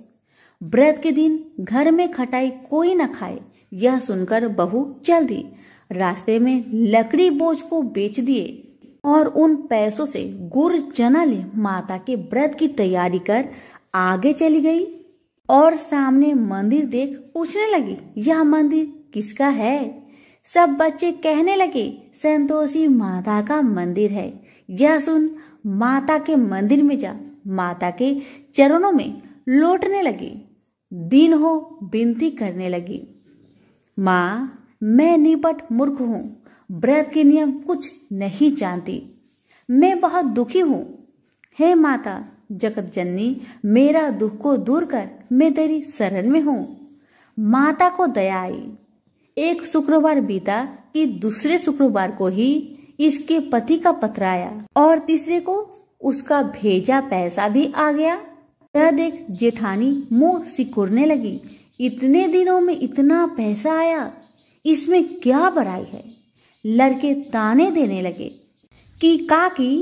व्रत के दिन घर में खटाई कोई न खाए यह सुनकर बहु चल दी रास्ते में लकड़ी बोझ को बेच दिए और उन पैसों से गुड़ चना ले माता के व्रत की तैयारी कर आगे चली गई और सामने मंदिर देख पूछने लगी यह मंदिर किसका है सब बच्चे कहने लगे संतोषी माता का मंदिर है यह सुन माता के मंदिर में जा माता के चरणों में लौटने लगी दिन हो विनती करने लगी माँ मैं निपट मूर्ख हूँ व्रत के नियम कुछ नहीं जानती मैं बहुत दुखी हूँ हे माता जगत जननी मेरा दुख को दूर कर मैं तेरी शरण में हूं माता को दया आई एक शुक्रवार बीता कि दूसरे शुक्रवार को ही इसके पति का पत्र आया और तीसरे को उसका भेजा पैसा भी आ गया यह देख जेठानी मुंह सिकुड़ने लगी इतने दिनों में इतना पैसा आया इसमें क्या बड़ाई है लड़के ताने देने लगे कि काकी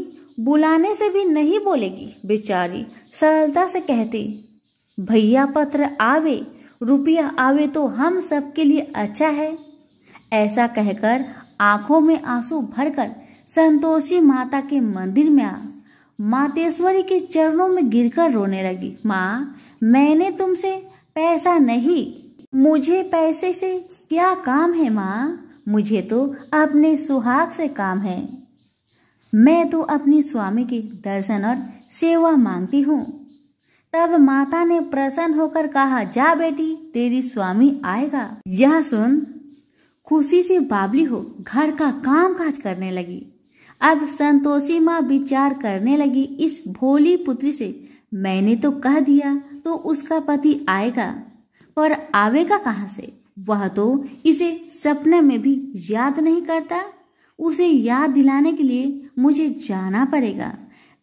बुलाने से भी नहीं बोलेगी बेचारी सरलता से कहती भैया पत्र आवे रुपया आवे तो हम सबके लिए अच्छा है ऐसा कहकर आंखों में आंसू भरकर संतोषी माता के मंदिर में आ मातेश्वरी के चरणों में गिरकर रोने लगी माँ मैंने तुमसे पैसा नहीं मुझे पैसे से क्या काम है माँ मुझे तो अपने सुहाग से काम है मैं तो अपने स्वामी के दर्शन और सेवा मांगती हूँ तब माता ने प्रसन्न होकर कहा जा बेटी तेरी स्वामी आएगा यह सुन खुशी से बाबली हो घर का काम काज करने लगी अब संतोषी माँ विचार करने लगी इस भोली पुत्री से मैंने तो कह दिया तो उसका पति आएगा पर आवेगा कहाँ से वह तो इसे सपने में भी याद नहीं करता उसे याद दिलाने के लिए मुझे जाना पड़ेगा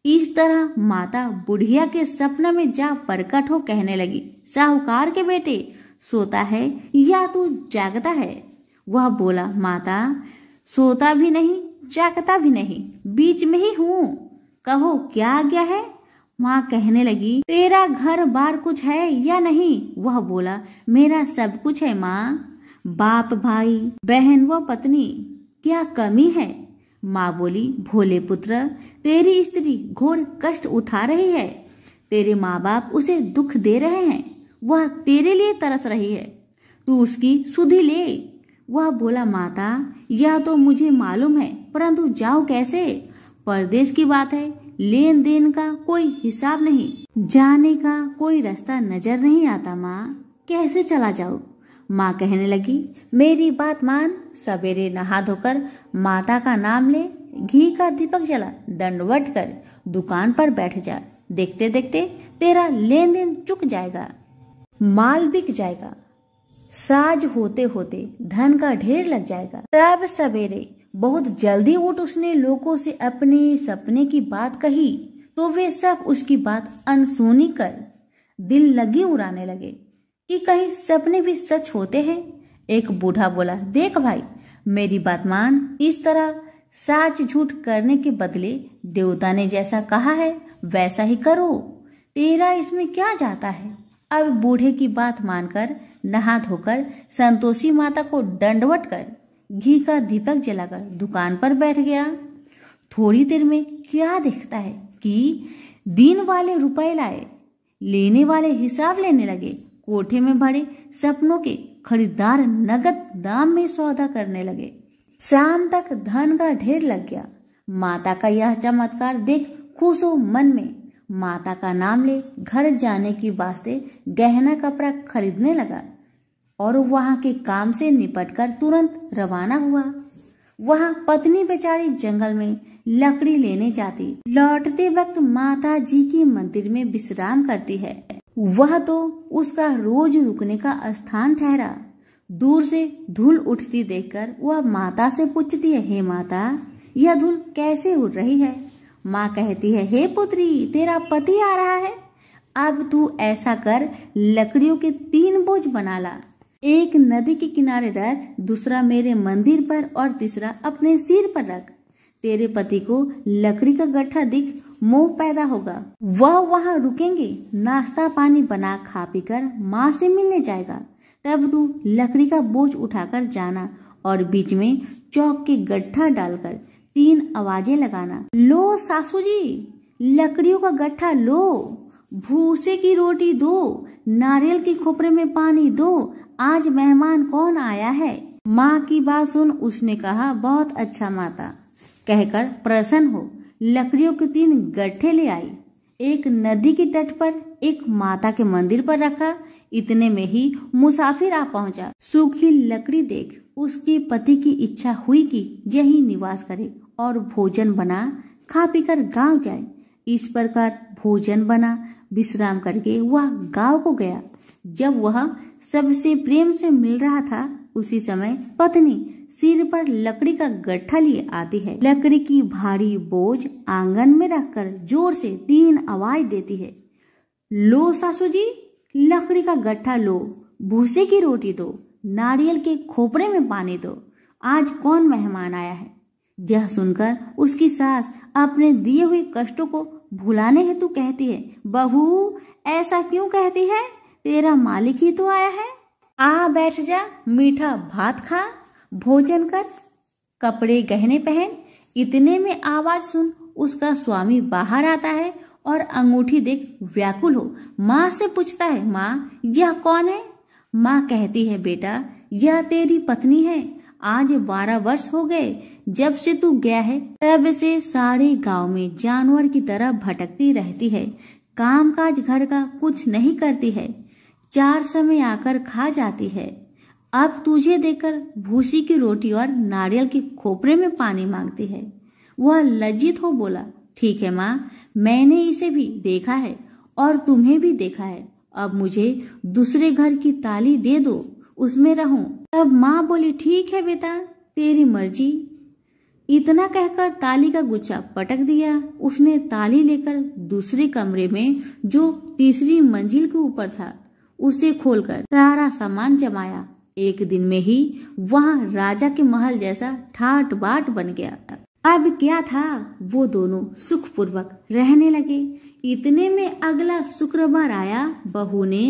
इस तरह माता बुढ़िया के सपना में जा प्रकट हो कहने लगी साहूकार के बेटे सोता है या तू जागता है वह बोला माता सोता भी नहीं जागता भी नहीं बीच में ही हूँ कहो क्या आज्ञा है माँ कहने लगी तेरा घर बार कुछ है या नहीं वह बोला मेरा सब कुछ है माँ बाप भाई बहन व पत्नी क्या कमी है माँ बोली भोले पुत्र तेरी स्त्री घोर कष्ट उठा रही है तेरे माँ बाप उसे दुख दे रहे हैं वह तेरे लिए तरस रही है तू उसकी सुधि ले वह बोला माता यह तो मुझे मालूम है परंतु जाओ कैसे परदेश की बात है लेन देन का कोई हिसाब नहीं जाने का कोई रास्ता नजर नहीं आता माँ कैसे चला जाओ माँ कहने लगी मेरी बात मान सवेरे नहा धोकर माता का नाम ले घी का दीपक जला दंडवट कर दुकान पर बैठ जा देखते देखते तेरा लेन देन चुक जाएगा माल बिक जाएगा साज होते होते धन का ढेर लग जाएगा तब सवेरे बहुत जल्दी उठ उसने लोगों से अपने सपने की बात कही तो वे सब उसकी बात अनसुनी कर दिल लगी उड़ाने लगे कि कहीं सपने भी सच होते हैं एक बूढ़ा बोला देख भाई मेरी बात मान इस तरह साच झूठ करने के बदले देवता ने जैसा कहा है वैसा ही करो तेरा इसमें क्या जाता है अब बूढ़े की बात मानकर नहा धोकर संतोषी माता को दंडवट कर घी का दीपक जलाकर दुकान पर बैठ गया थोड़ी देर में क्या देखता है कि दिन वाले रुपए लाए लेने वाले हिसाब लेने लगे कोठे में भरे सपनों के खरीदार नगद दाम में सौदा करने लगे शाम तक धन का ढेर लग गया माता का यह चमत्कार देख खुश हो मन में माता का नाम ले घर जाने की वास्ते गहना कपड़ा खरीदने लगा और वहां के काम से निपटकर तुरंत रवाना हुआ वहां पत्नी बेचारी जंगल में लकड़ी लेने जाती लौटते वक्त माता जी के मंदिर में विश्राम करती है वह तो उसका रोज रुकने का स्थान ठहरा दूर से धूल उठती देखकर वह माता से पूछती है हे माता यह धूल कैसे उड़ रही है माँ कहती है हे पुत्री तेरा पति आ रहा है अब तू ऐसा कर लकड़ियों के तीन बोझ बना ला एक नदी के किनारे रख दूसरा मेरे मंदिर पर और तीसरा अपने सिर पर रख तेरे पति को लकड़ी का गठा दिख मोह पैदा होगा वह वहाँ रुकेंगे नाश्ता पानी बना खा पी कर माँ से मिलने जाएगा तब तू लकड़ी का बोझ उठाकर जाना और बीच में चौक के गड्ढा डालकर तीन आवाजें लगाना लो सासू जी लकड़ियों का गड्ढा लो भूसे की रोटी दो नारियल के खोपरे में पानी दो आज मेहमान कौन आया है माँ की बात सुन उसने कहा बहुत अच्छा माता कहकर प्रसन्न हो लकड़ियों के तीन गड्ढे ले आई एक नदी के तट पर एक माता के मंदिर पर रखा इतने में ही मुसाफिर आ पहुंचा सूखी लकड़ी देख उसके पति की इच्छा हुई कि यही निवास करे और भोजन बना खा पी कर गाँव जाए इस प्रकार भोजन बना विश्राम करके वह गांव को गया जब वह सबसे प्रेम से मिल रहा था उसी समय पत्नी सिर पर लकड़ी का गठा लिए आती है लकड़ी की भारी बोझ आंगन में रखकर जोर से तीन आवाज देती है लो सासू जी लकड़ी का गठा लो भूसे की रोटी दो नारियल के खोपरे में पानी दो आज कौन मेहमान आया है यह सुनकर उसकी सास अपने दिए हुए कष्टों को भुलाने हेतु कहती है बहू ऐसा क्यों कहती है तेरा मालिक ही तो आया है आ बैठ जा मीठा भात खा भोजन कर कपड़े गहने पहन इतने में आवाज सुन उसका स्वामी बाहर आता है और अंगूठी देख व्याकुल हो माँ से पूछता है माँ यह कौन है माँ कहती है बेटा यह तेरी पत्नी है आज बारह वर्ष हो गए जब से तू गया है तब से सारे गांव में जानवर की तरह भटकती रहती है कामकाज घर का कुछ नहीं करती है चार समय आकर खा जाती है अब तुझे देकर भूसी की रोटी और नारियल के खोपरे में पानी मांगती है वह लज्जित हो बोला ठीक है माँ मैंने इसे भी देखा है और तुम्हें भी देखा है अब मुझे दूसरे घर की ताली दे दो उसमें रहूं तब माँ बोली ठीक है बेटा तेरी मर्जी इतना कहकर ताली का गुच्छा पटक दिया उसने ताली लेकर दूसरे कमरे में जो तीसरी मंजिल के ऊपर था उसे खोलकर सारा सामान जमाया एक दिन में ही वहाँ राजा के महल जैसा ठाट बाट बन गया था अब क्या था वो दोनों सुखपूर्वक रहने लगे इतने में अगला शुक्रवार आया बहू ने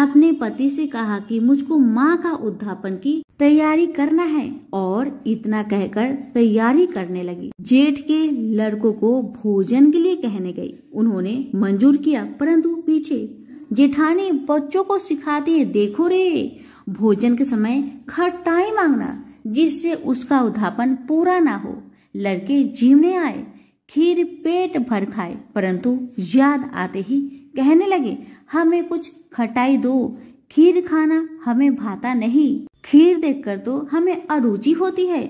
अपने पति से कहा कि मुझको माँ का उद्धापन की तैयारी करना है और इतना कहकर तैयारी करने लगी जेठ के लड़कों को भोजन के लिए कहने गई उन्होंने मंजूर किया परंतु पीछे जेठानी बच्चों को सिखाते देखो रे भोजन के समय खटाई मांगना जिससे उसका उद्धापन पूरा ना हो लड़के जीवने आए खीर पेट भर खाए परंतु याद आते ही कहने लगे हमें कुछ खटाई दो खीर खाना हमें भाता नहीं खीर देखकर तो हमें अरुचि होती है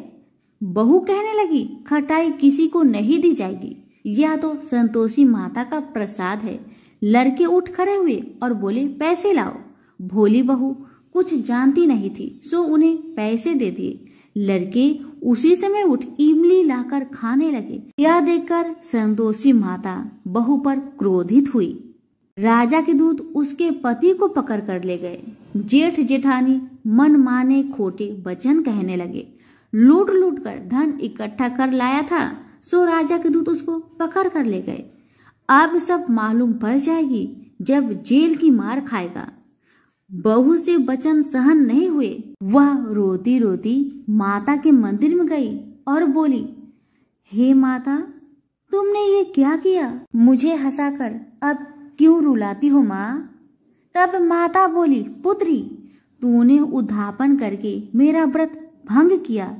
बहू कहने लगी खटाई किसी को नहीं दी जाएगी यह तो संतोषी माता का प्रसाद है लड़के उठ खड़े हुए और बोले पैसे लाओ भोली बहू कुछ जानती नहीं थी सो उन्हें पैसे दे दिए लड़के उसी समय उठ इमली लाकर खाने लगे यह देखकर संतोषी माता बहु पर क्रोधित हुई राजा के दूत उसके पति को पकड़ कर ले गए जेठ जेठानी मन माने खोटे वचन कहने लगे लूट लूट कर धन इकट्ठा कर लाया था सो राजा के दूत उसको पकड़ कर ले गए अब सब मालूम पड़ जाएगी जब जेल की मार खाएगा बहू से वचन सहन नहीं हुए वह रोती रोती माता के मंदिर में गई और बोली हे माता तुमने ये क्या किया मुझे हंसाकर अब क्यों रुलाती हो माँ तब माता बोली पुत्री तूने उद्धापन करके मेरा व्रत भंग किया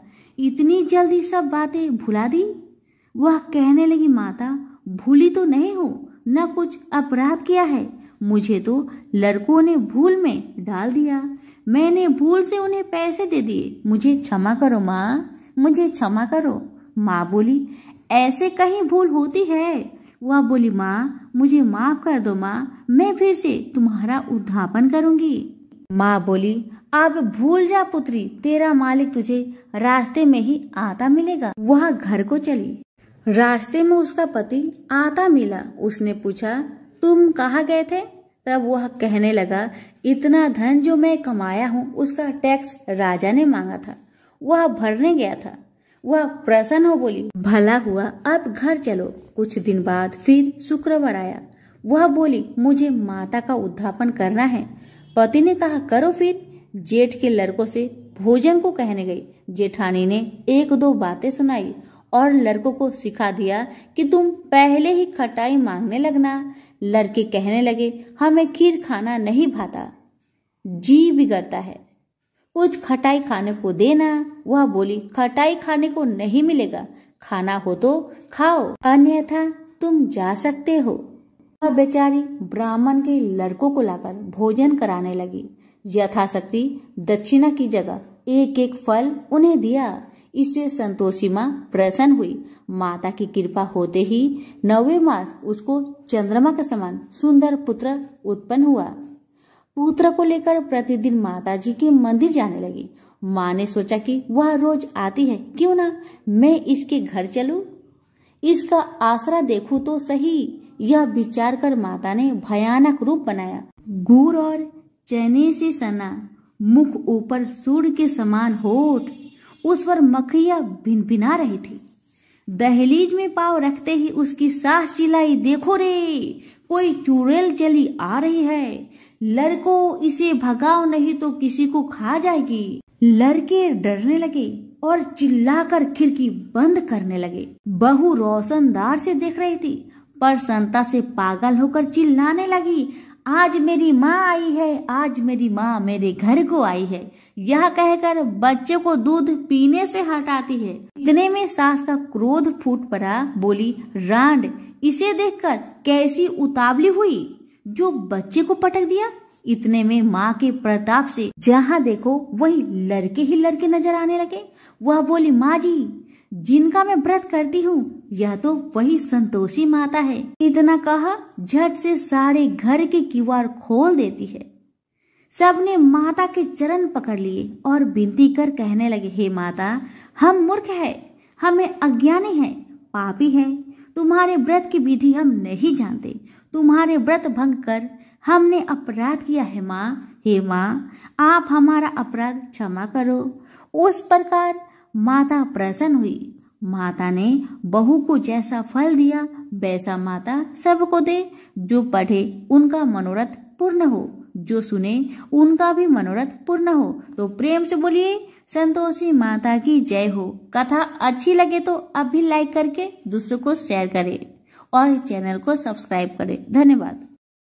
इतनी जल्दी सब बातें भुला दी वह कहने लगी माता भूली तो नहीं हो न कुछ अपराध किया है मुझे तो लड़कों ने भूल में डाल दिया मैंने भूल से उन्हें पैसे दे दिए मुझे क्षमा करो माँ मुझे क्षमा करो माँ बोली ऐसे कहीं भूल होती है वह बोली माँ मुझे माफ कर दो माँ मैं फिर से तुम्हारा उद्धापन करूंगी माँ बोली अब भूल जा पुत्री तेरा मालिक तुझे रास्ते में ही आता मिलेगा वह घर को चली रास्ते में उसका पति आता मिला उसने पूछा तुम कहाँ गए थे तब वह कहने लगा इतना धन जो मैं कमाया हूँ उसका टैक्स राजा ने मांगा था वह भरने गया था वह प्रसन्न हो बोली भला हुआ अब घर चलो कुछ दिन बाद फिर शुक्रवार आया वह बोली मुझे माता का उद्धापन करना है पति ने कहा करो फिर जेठ के लड़कों से भोजन को कहने गई जेठानी ने एक दो बातें सुनाई और लड़कों को सिखा दिया कि तुम पहले ही खटाई मांगने लगना लड़के कहने लगे हमें खीर खाना नहीं भाता जी बिगड़ता है कुछ खटाई खाने को देना वह बोली खटाई खाने को नहीं मिलेगा खाना हो तो खाओ अन्यथा तुम जा सकते हो वह बेचारी ब्राह्मण के लड़कों को लाकर भोजन कराने लगी यथाशक्ति दक्षिणा की जगह एक एक फल उन्हें दिया इससे संतोषी माँ प्रसन्न हुई माता की कृपा होते ही नवे मास उसको चंद्रमा के समान सुंदर पुत्र उत्पन्न हुआ पुत्र को लेकर प्रतिदिन माता जी के मंदिर जाने लगी माँ ने सोचा कि वह रोज आती है क्यों ना मैं इसके घर चलू इसका आसरा देखू तो सही यह विचार कर माता ने भयानक रूप बनाया गुड़ और चने से सना मुख ऊपर सूर्य के समान होठ उस पर मकड़िया भिनभिना रही थी दहलीज में पाव रखते ही उसकी सास चिल्लाई देखो रे कोई चुड़ैल चली आ रही है लड़को इसे भगाओ नहीं तो किसी को खा जाएगी लड़के डरने लगे और चिल्लाकर खिड़की बंद करने लगे बहू रोशनदार से देख रही थी पर संता से पागल होकर चिल्लाने लगी आज मेरी माँ आई है आज मेरी माँ मेरे घर को आई है यह कहकर बच्चे को दूध पीने से हटाती है इतने में सास का क्रोध फूट पड़ा बोली रांड इसे देखकर कैसी उतावली हुई जो बच्चे को पटक दिया इतने में माँ के प्रताप से जहाँ देखो वही लड़के ही लड़के नजर आने लगे वह बोली माँ जी जिनका मैं व्रत करती हूँ यह तो वही संतोषी माता है इतना कहा झट से सारे घर के किवाड़ खोल देती है सबने माता के चरण पकड़ लिए और विनती कर कहने लगे हे माता हम मूर्ख है हमें अज्ञानी है पापी है तुम्हारे व्रत की विधि हम नहीं जानते तुम्हारे व्रत भंग कर हमने अपराध किया है माँ हे माँ आप हमारा अपराध क्षमा करो उस प्रकार माता प्रसन्न हुई माता ने बहू को जैसा फल दिया वैसा माता सबको दे जो पढ़े उनका मनोरथ पूर्ण हो जो सुने उनका भी मनोरथ पूर्ण हो तो प्रेम से बोलिए संतोषी माता की जय हो कथा अच्छी लगे तो अभी भी लाइक करके दूसरों को शेयर करें और चैनल को सब्सक्राइब करें धन्यवाद